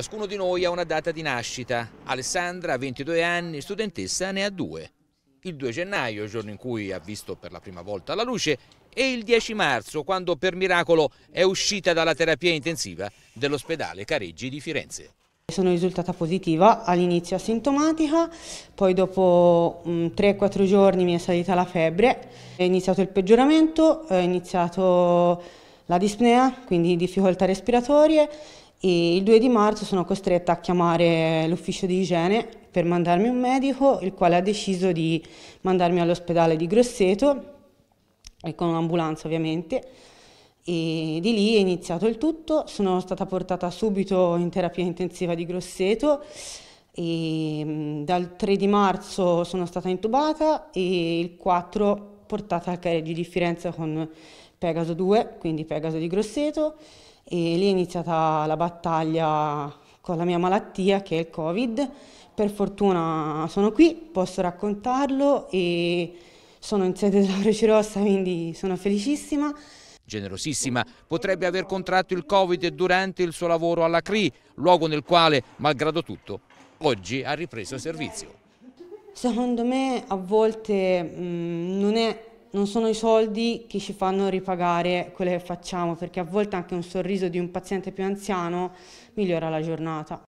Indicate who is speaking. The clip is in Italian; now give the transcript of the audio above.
Speaker 1: Ciascuno di noi ha una data di nascita. Alessandra 22 anni, studentessa ne ha due. Il 2 gennaio, giorno in cui ha visto per la prima volta la luce, e il 10 marzo, quando per miracolo è uscita dalla terapia intensiva dell'ospedale Careggi di Firenze.
Speaker 2: Sono risultata positiva, all'inizio asintomatica, poi dopo 3-4 mm, giorni mi è salita la febbre, è iniziato il peggioramento, è iniziato la dispnea, quindi difficoltà respiratorie e il 2 di marzo sono costretta a chiamare l'ufficio di igiene per mandarmi un medico, il quale ha deciso di mandarmi all'ospedale di Grosseto, e con un'ambulanza ovviamente, e di lì è iniziato il tutto, sono stata portata subito in terapia intensiva di Grosseto e dal 3 di marzo sono stata intubata e il 4 marzo portata al Careggio di Firenze con Pegaso 2, quindi Pegaso di Grosseto, e lì è iniziata la battaglia con la mia malattia che è il Covid. Per fortuna sono qui, posso raccontarlo e sono in sede della Croce Rossa, quindi sono felicissima
Speaker 1: generosissima, potrebbe aver contratto il Covid durante il suo lavoro alla CRI, luogo nel quale, malgrado tutto, oggi ha ripreso servizio. Secondo
Speaker 2: me a volte mh, mm, non, è, non sono i soldi che ci fanno ripagare quello che facciamo, perché a volte anche un sorriso di un paziente più anziano migliora la giornata.